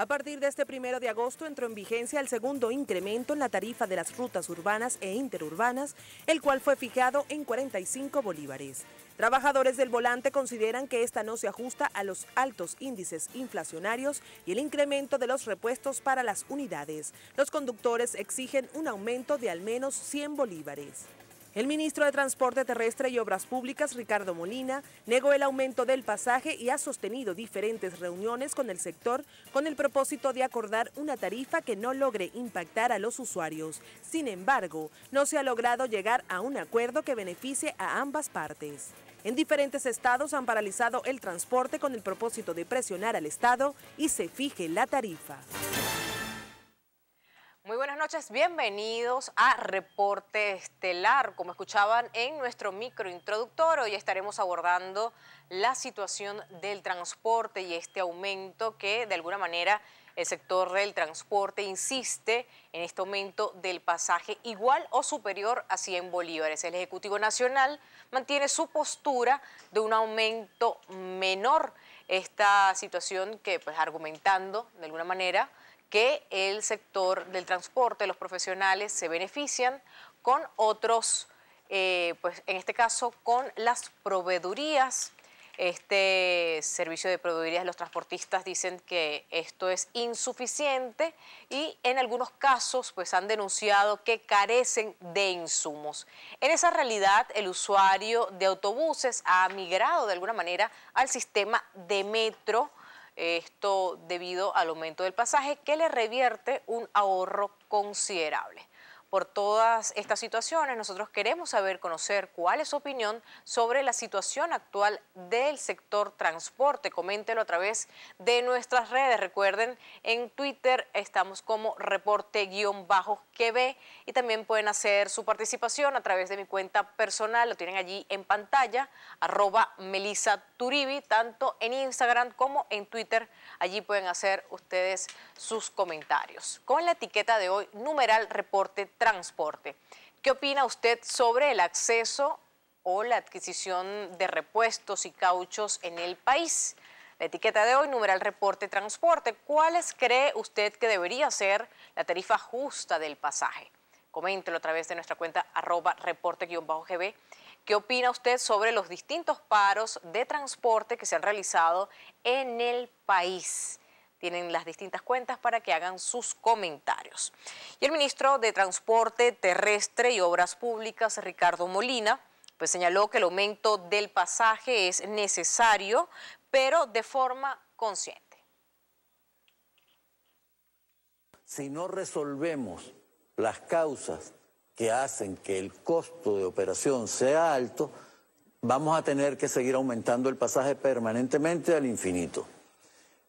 A partir de este primero de agosto entró en vigencia el segundo incremento en la tarifa de las rutas urbanas e interurbanas, el cual fue fijado en 45 bolívares. Trabajadores del volante consideran que esta no se ajusta a los altos índices inflacionarios y el incremento de los repuestos para las unidades. Los conductores exigen un aumento de al menos 100 bolívares. El ministro de Transporte Terrestre y Obras Públicas, Ricardo Molina, negó el aumento del pasaje y ha sostenido diferentes reuniones con el sector con el propósito de acordar una tarifa que no logre impactar a los usuarios. Sin embargo, no se ha logrado llegar a un acuerdo que beneficie a ambas partes. En diferentes estados han paralizado el transporte con el propósito de presionar al Estado y se fije la tarifa. Muy buenas noches, bienvenidos a Reporte Estelar. Como escuchaban en nuestro microintroductor, hoy estaremos abordando la situación del transporte y este aumento que de alguna manera el sector del transporte insiste en este aumento del pasaje igual o superior a 100 bolívares. El Ejecutivo Nacional mantiene su postura de un aumento menor. Esta situación que, pues argumentando de alguna manera, que el sector del transporte, los profesionales se benefician con otros, eh, pues en este caso con las proveedurías. Este servicio de proveedurías, los transportistas dicen que esto es insuficiente y en algunos casos pues han denunciado que carecen de insumos. En esa realidad el usuario de autobuses ha migrado de alguna manera al sistema de metro esto debido al aumento del pasaje que le revierte un ahorro considerable por todas estas situaciones, nosotros queremos saber, conocer cuál es su opinión sobre la situación actual del sector transporte. Coméntelo a través de nuestras redes. Recuerden, en Twitter estamos como reporte-qb y también pueden hacer su participación a través de mi cuenta personal, lo tienen allí en pantalla, arroba Melissa Turibi, tanto en Instagram como en Twitter. Allí pueden hacer ustedes sus comentarios. Con la etiqueta de hoy, numeral reporte transporte. ¿Qué opina usted sobre el acceso o la adquisición de repuestos y cauchos en el país? La etiqueta de hoy, numeral reporte transporte. ¿Cuáles cree usted que debería ser la tarifa justa del pasaje? Coméntelo a través de nuestra cuenta arroba reporte-gb. ¿Qué opina usted sobre los distintos paros de transporte que se han realizado en el país? tienen las distintas cuentas para que hagan sus comentarios. Y el ministro de Transporte Terrestre y Obras Públicas, Ricardo Molina, pues señaló que el aumento del pasaje es necesario, pero de forma consciente. Si no resolvemos las causas que hacen que el costo de operación sea alto, vamos a tener que seguir aumentando el pasaje permanentemente al infinito.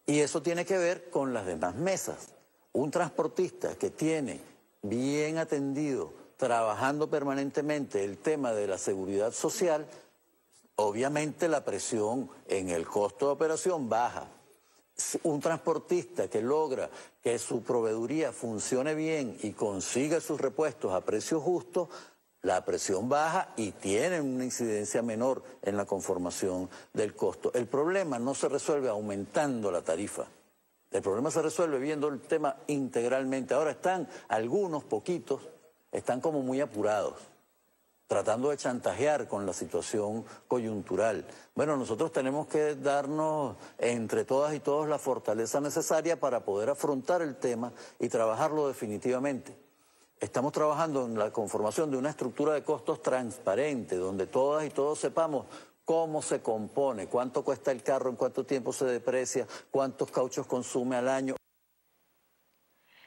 Y eso tiene que ver con las demás mesas. Un transportista que tiene bien atendido, trabajando permanentemente el tema de la seguridad social, obviamente la presión en el costo de operación baja. Un transportista que logra que su proveeduría funcione bien y consiga sus repuestos a precios justos, la presión baja y tienen una incidencia menor en la conformación del costo. El problema no se resuelve aumentando la tarifa. El problema se resuelve viendo el tema integralmente. Ahora están algunos poquitos, están como muy apurados, tratando de chantajear con la situación coyuntural. Bueno, nosotros tenemos que darnos entre todas y todos la fortaleza necesaria para poder afrontar el tema y trabajarlo definitivamente. Estamos trabajando en la conformación de una estructura de costos transparente, donde todas y todos sepamos cómo se compone, cuánto cuesta el carro, en cuánto tiempo se deprecia, cuántos cauchos consume al año.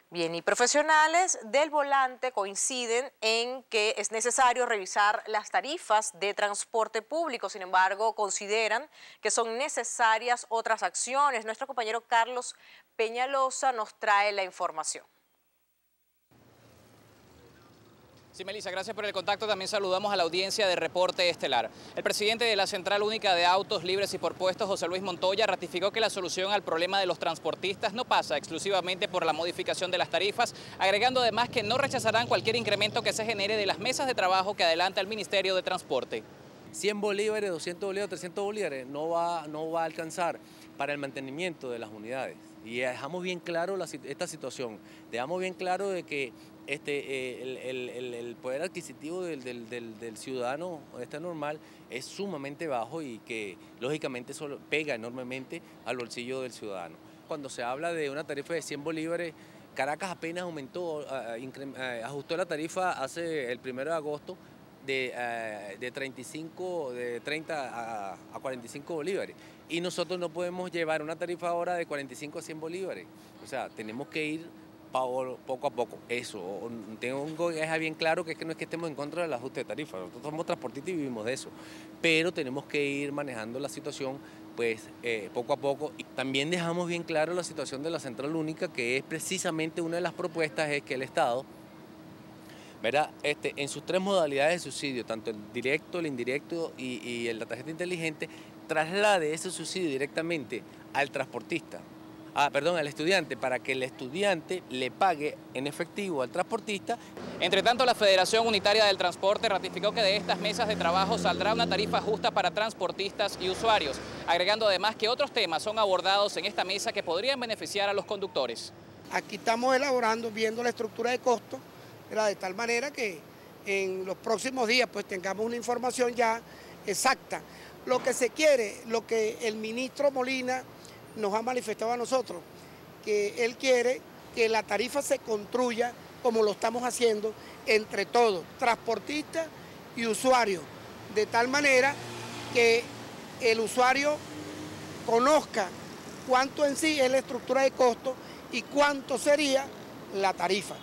Bien, y profesionales del volante coinciden en que es necesario revisar las tarifas de transporte público, sin embargo, consideran que son necesarias otras acciones. Nuestro compañero Carlos Peñalosa nos trae la información. Sí, Melissa, gracias por el contacto. También saludamos a la audiencia de Reporte Estelar. El presidente de la Central Única de Autos Libres y por Puestos, José Luis Montoya, ratificó que la solución al problema de los transportistas no pasa exclusivamente por la modificación de las tarifas, agregando además que no rechazarán cualquier incremento que se genere de las mesas de trabajo que adelanta el Ministerio de Transporte. 100 bolívares, 200 bolívares, 300 bolívares no va, no va a alcanzar para el mantenimiento de las unidades. Y dejamos bien claro esta situación, dejamos bien claro de que este, eh, el, poder adquisitivo del, del, del, ciudadano está normal es sumamente bajo y que lógicamente eso pega enormemente al bolsillo del ciudadano. Cuando se habla de una tarifa de 100 bolívares, Caracas apenas aumentó, ajustó la tarifa hace el 1 de agosto de, 35, eh, de 30 a, a 45 bolívares. Y nosotros no podemos llevar una tarifa ahora de 45 a 100 bolívares. O sea, tenemos que ir poco a poco. Eso, tengo que bien claro que es que no es que estemos en contra del ajuste de tarifas, nosotros somos transportistas y vivimos de eso, pero tenemos que ir manejando la situación pues eh, poco a poco y también dejamos bien claro la situación de la central única que es precisamente una de las propuestas es que el Estado ¿verdad? Este, en sus tres modalidades de subsidio, tanto el directo, el indirecto y, y la tarjeta inteligente, traslade ese subsidio directamente al transportista ah, perdón, al estudiante para que el estudiante le pague en efectivo al transportista. Entre tanto, la Federación Unitaria del Transporte ratificó que de estas mesas de trabajo saldrá una tarifa justa para transportistas y usuarios, agregando además que otros temas son abordados en esta mesa que podrían beneficiar a los conductores. Aquí estamos elaborando, viendo la estructura de costo, de tal manera que en los próximos días pues tengamos una información ya exacta. Lo que se quiere, lo que el ministro Molina nos ha manifestado a nosotros, que él quiere que la tarifa se construya como lo estamos haciendo entre todos, transportistas y usuarios, de tal manera que el usuario conozca cuánto en sí es la estructura de costo y cuánto sería la tarifa.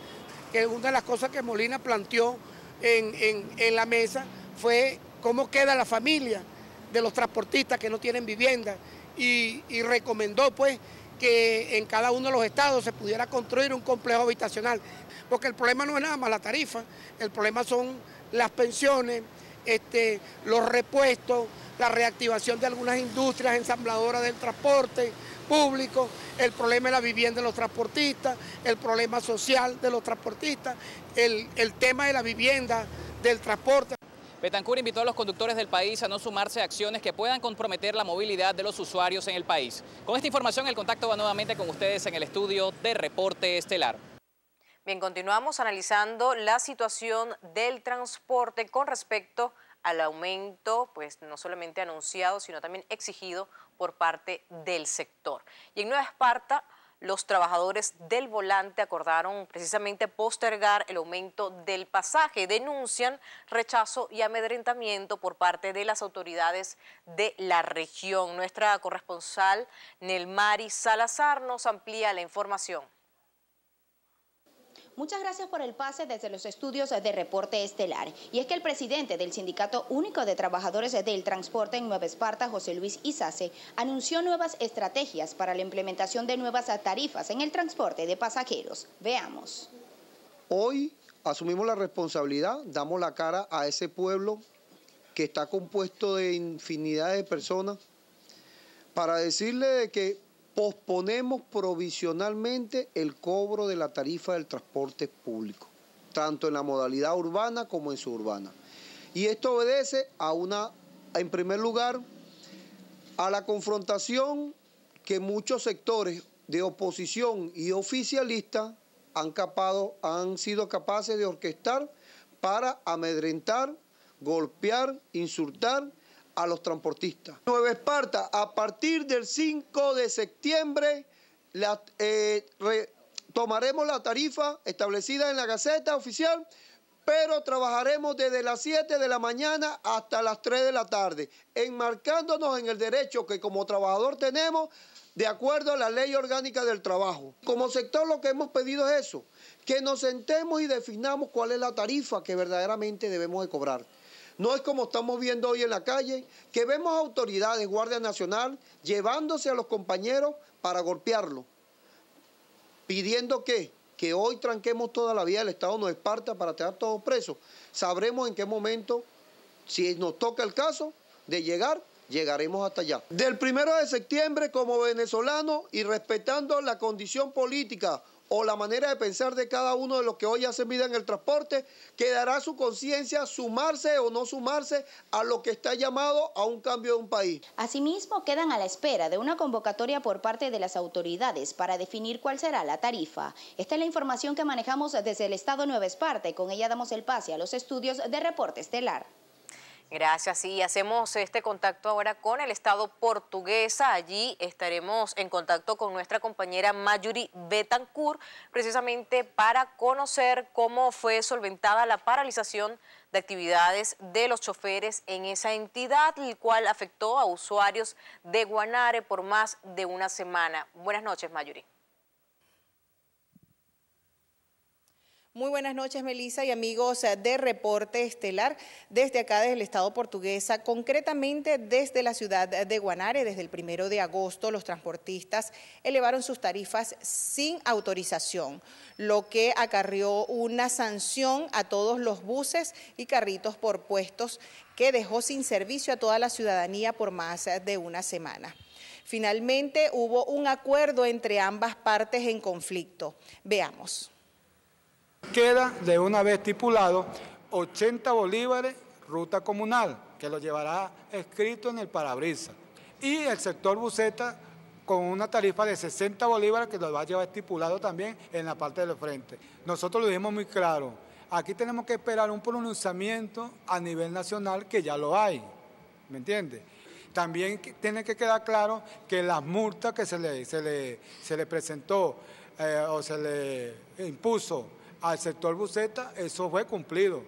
Que una de las cosas que Molina planteó en la mesa fue cómo queda la familia de los transportistas que no tienen vivienda, y, recomendó pues que en cada uno de los estados se pudiera construir un complejo habitacional, porque el problema no es nada más la tarifa, el problema son las pensiones, este, los repuestos, la reactivación de algunas industrias ensambladoras del transporte público, el problema de la vivienda de los transportistas, el problema social de los transportistas, el tema de la vivienda del transporte. Betancur invitó a los conductores del país a no sumarse a acciones que puedan comprometer la movilidad de los usuarios en el país. Con esta información, el contacto va nuevamente con ustedes en el estudio de Reporte Estelar. Bien, continuamos analizando la situación del transporte con respecto al aumento, pues no solamente anunciado, sino también exigido por parte del sector. Y en Nueva Esparta los trabajadores del volante acordaron precisamente postergar el aumento del pasaje. Denuncian rechazo y amedrentamiento por parte de las autoridades de la región. Nuestra corresponsal Nelmari Salazar nos amplía la información. Muchas gracias por el pase desde los estudios de Reporte Estelar. Y es que el presidente del Sindicato Único de Trabajadores del Transporte en Nueva Esparta, José Luis Isace, anunció nuevas estrategias para la implementación de nuevas tarifas en el transporte de pasajeros. Veamos. Hoy asumimos la responsabilidad, damos la cara a ese pueblo que está compuesto de infinidad de personas para decirle que posponemos provisionalmente el cobro de la tarifa del transporte público, tanto en la modalidad urbana como en suburbana. Y esto obedece a una, en primer lugar, a la confrontación que muchos sectores de oposición y oficialistas han, capado, han sido capaces de orquestar para amedrentar, golpear, insultar a los transportistas. Nueva Esparta, a partir del 5 de septiembre, eh, tomaremos la tarifa establecida en la Gaceta Oficial, pero trabajaremos desde las 7 de la mañana hasta las 3 de la tarde, enmarcándonos en el derecho que como trabajador tenemos de acuerdo a la ley orgánica del trabajo. Como sector lo que hemos pedido es eso, que nos sentemos y definamos cuál es la tarifa que verdaderamente debemos de cobrar. No es como estamos viendo hoy en la calle, que vemos autoridades, Guardia Nacional, llevándose a los compañeros para golpearlos, pidiendo que, que hoy tranquemos toda la vía, el Estado nos esparta para tener todos presos. Sabremos en qué momento, si nos toca el caso de llegar, llegaremos hasta allá. Del primero de septiembre, como venezolano y respetando la condición política o la manera de pensar de cada uno de los que hoy hacen vida en el transporte, quedará su conciencia sumarse o no sumarse a lo que está llamado a un cambio de un país. Asimismo, quedan a la espera de una convocatoria por parte de las autoridades para definir cuál será la tarifa. Esta es la información que manejamos desde el Estado Nueva Esparta y con ella damos el pase a los estudios de Reporte Estelar. Gracias. Y hacemos este contacto ahora con el Estado portuguesa. Allí estaremos en contacto con nuestra compañera Mayuri Betancur, precisamente para conocer cómo fue solventada la paralización de actividades de los choferes en esa entidad, el cual afectó a usuarios de Guanare por más de una semana. Buenas noches, Mayuri. Muy buenas noches, Melissa y amigos eh, de Reporte Estelar, desde acá, desde el Estado portuguesa, concretamente desde la ciudad de Guanare, desde el primero de agosto, los transportistas elevaron sus tarifas sin autorización, lo que acarrió una sanción a todos los buses y carritos por puestos que dejó sin servicio a toda la ciudadanía por más de una semana. Finalmente hubo un acuerdo entre ambas partes en conflicto. Veamos. Queda de una vez estipulado 80 bolívares ruta comunal, que lo llevará escrito en el parabrisas. Y el sector buceta con una tarifa de 60 bolívares que lo va a llevar estipulado también en la parte del frente. Nosotros lo dijimos muy claro, aquí tenemos que esperar un pronunciamiento a nivel nacional que ya lo hay, ¿me entiende También tiene que quedar claro que las multas que se le, se le, se le presentó eh, o se le impuso al sector Buceta, eso fue cumplido.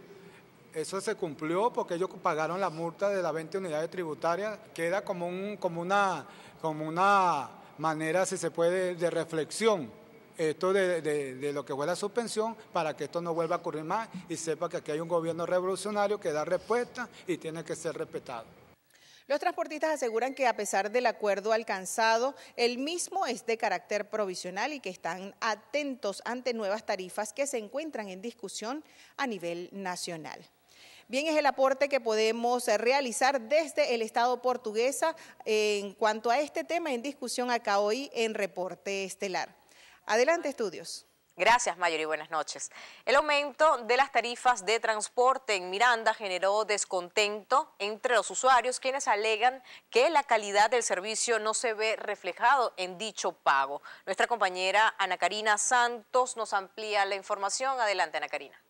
Eso se cumplió porque ellos pagaron la multa de las 20 unidades tributarias, queda como, un, como, una, como una manera, si se puede, de reflexión esto de, de, lo que fue la suspensión para que esto no vuelva a ocurrir más y sepa que aquí hay un gobierno revolucionario que da respuesta y tiene que ser respetado. Los transportistas aseguran que a pesar del acuerdo alcanzado, el mismo es de carácter provisional y que están atentos ante nuevas tarifas que se encuentran en discusión a nivel nacional. Bien, es el aporte que podemos realizar desde el Estado portuguesa eh, en cuanto a este tema en discusión acá hoy en Reporte Estelar. Adelante, estudios. Gracias, Mayor, y buenas noches. El aumento de las tarifas de transporte en Miranda generó descontento entre los usuarios, quienes alegan que la calidad del servicio no se ve reflejado en dicho pago. Nuestra compañera Ana Karina Santos nos amplía la información. Adelante, Ana Karina.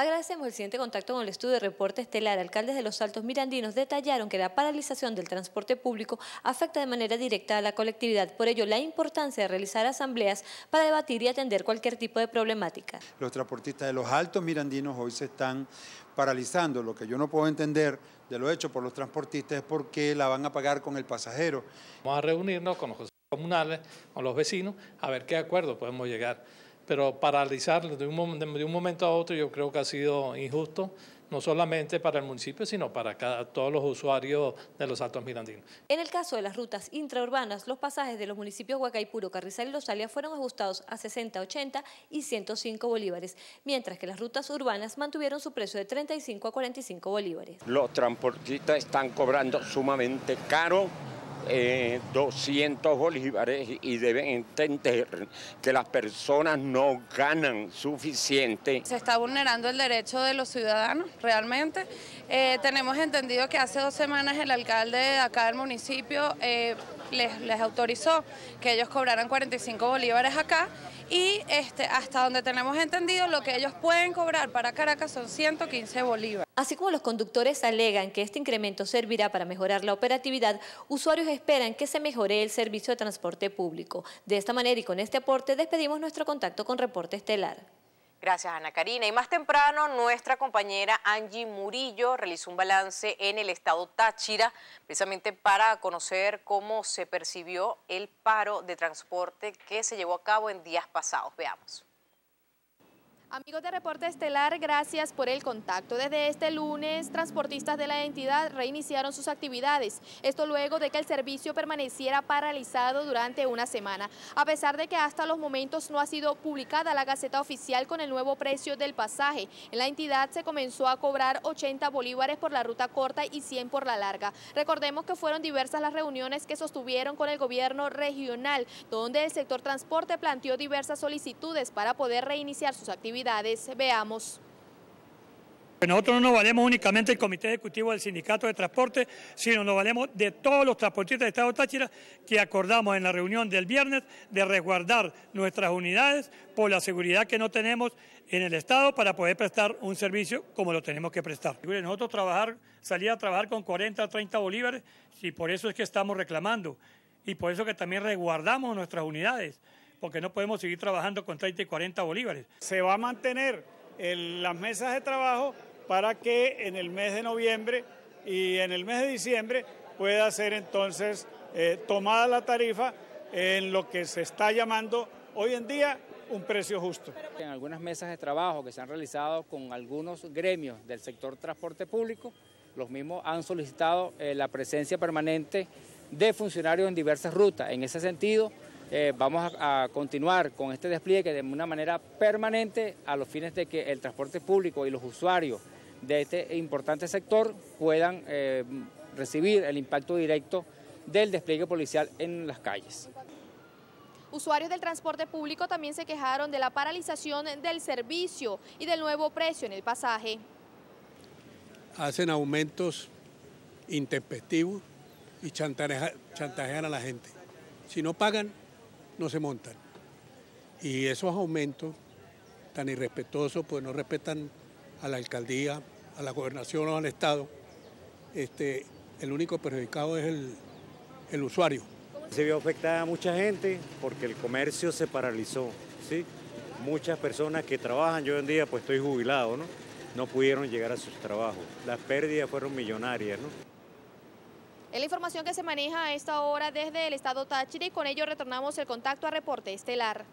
Agradecemos el siguiente contacto con el estudio de reporte estelar. Alcaldes de los Altos Mirandinos detallaron que la paralización del transporte público afecta de manera directa a la colectividad. Por ello, la importancia de realizar asambleas para debatir y atender cualquier tipo de problemática. Los transportistas de los Altos Mirandinos hoy se están paralizando. Lo que yo no puedo entender de lo hecho por los transportistas es por qué la van a pagar con el pasajero. Vamos a reunirnos con los comunales, con los vecinos, a ver qué acuerdo podemos llegar pero paralizarlo de un, momento a otro yo creo que ha sido injusto no solamente para el municipio, sino para todos los usuarios de los altos mirandinos. En el caso de las rutas intraurbanas, los pasajes de los municipios Huacaipuro, Carrizal y Los Alias fueron ajustados a 60, 80 y 105 bolívares, mientras que las rutas urbanas mantuvieron su precio de 35 a 45 bolívares. Los transportistas están cobrando sumamente caro 200 eh, bolívares y deben entender que las personas no ganan suficiente. Se está vulnerando el derecho de los ciudadanos, realmente. Eh, tenemos entendido que hace dos semanas el alcalde de acá del municipio eh, les, autorizó que ellos cobraran 45 bolívares acá y este, hasta donde tenemos entendido lo que ellos pueden cobrar para Caracas son 115 bolívares. Así como los conductores alegan que este incremento servirá para mejorar la operatividad, usuarios esperan que se mejore el servicio de transporte público. De esta manera y con este aporte despedimos nuestro contacto con Reporte Estelar. Gracias, Ana Karina. Y más temprano, nuestra compañera Angie Murillo realizó un balance en el estado Táchira, precisamente para conocer cómo se percibió el paro de transporte que se llevó a cabo en días pasados. Veamos. Amigos de Reporte Estelar, gracias por el contacto. Desde este lunes, transportistas de la entidad reiniciaron sus actividades. Esto luego de que el servicio permaneciera paralizado durante una semana. A pesar de que hasta los momentos no ha sido publicada la Gaceta Oficial con el nuevo precio del pasaje, en la entidad se comenzó a cobrar 80 bolívares por la ruta corta y 100 por la larga. Recordemos que fueron diversas las reuniones que sostuvieron con el gobierno regional, donde el sector transporte planteó diversas solicitudes para poder reiniciar sus actividades Veamos. Nosotros no nos valemos únicamente el Comité Ejecutivo del Sindicato de Transporte, sino nos valemos de todos los transportistas del Estado Táchira que acordamos en la reunión del viernes de resguardar nuestras unidades por la seguridad que no tenemos en el Estado para poder prestar un servicio como lo tenemos que prestar. Nosotros trabajar, salir a trabajar con 40, 30 bolívares y por eso es que estamos reclamando y por eso que también resguardamos nuestras unidades porque no podemos seguir trabajando con 30 y 40 bolívares. Se va a mantener las mesas de trabajo para que en el mes de noviembre y en el mes de diciembre pueda ser entonces eh, tomada la tarifa en lo que se está llamando hoy en día un precio justo. En algunas mesas de trabajo que se han realizado con algunos gremios del sector transporte público, los mismos han solicitado eh, la presencia permanente de funcionarios en diversas rutas. En ese sentido, eh, vamos a, continuar con este despliegue de una manera permanente a los fines de que el transporte público y los usuarios de este importante sector puedan eh, recibir el impacto directo del despliegue policial en las calles. Usuarios del transporte público también se quejaron de la paralización del servicio y del nuevo precio en el pasaje. Hacen aumentos intempestivos y chantajean a la gente. Si no pagan, no se montan. Y esos aumentos tan irrespetuosos, pues no respetan a la alcaldía, a la gobernación o al Estado. Este, el único perjudicado es el, el usuario. Se vio afectada a mucha gente porque el comercio se paralizó, ¿sí? Muchas personas que trabajan, yo hoy en día pues estoy jubilado, ¿no? No pudieron llegar a sus trabajos. Las pérdidas fueron millonarias, ¿no? Es la información que se maneja a esta hora desde el estado Táchira y con ello retornamos el contacto a Reporte Estelar.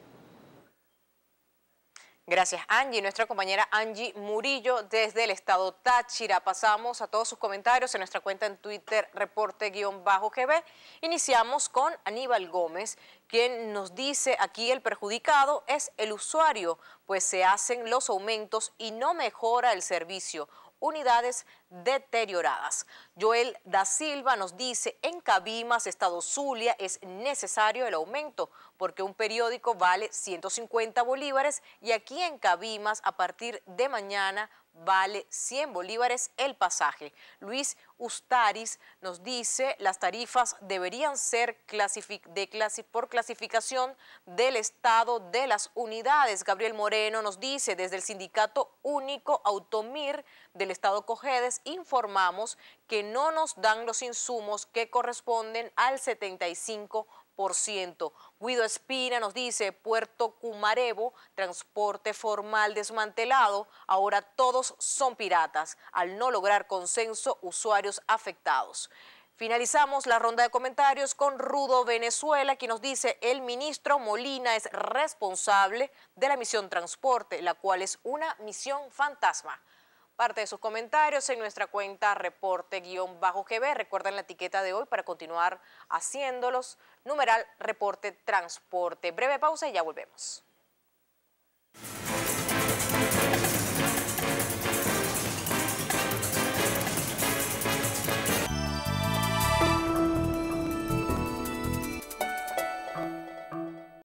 Gracias Angie, nuestra compañera Angie Murillo desde el estado Táchira. Pasamos a todos sus comentarios en nuestra cuenta en Twitter, reporte-gb. Iniciamos con Aníbal Gómez, quien nos dice aquí el perjudicado es el usuario, pues se hacen los aumentos y no mejora el servicio unidades deterioradas. Joel da Silva nos dice, en Cabimas, Estado Zulia, es necesario el aumento porque un periódico vale 150 bolívares y aquí en Cabimas, a partir de mañana, vale 100 bolívares el pasaje. Luis Ustaris nos dice las tarifas deberían ser de por clasificación del estado de las unidades. Gabriel Moreno nos dice desde el sindicato único Automir del estado Cojedes informamos que no nos dan los insumos que corresponden al 75 Guido Espina nos dice, Puerto Cumarebo, transporte formal desmantelado, ahora todos son piratas, al no lograr consenso, usuarios afectados. Finalizamos la ronda de comentarios con Rudo Venezuela, quien nos dice, el ministro Molina es responsable de la misión transporte, la cual es una misión fantasma parte de sus comentarios en nuestra cuenta reporte-gb. Recuerden la etiqueta de hoy para continuar haciéndolos. Numeral reporte transporte. Breve pausa y ya volvemos.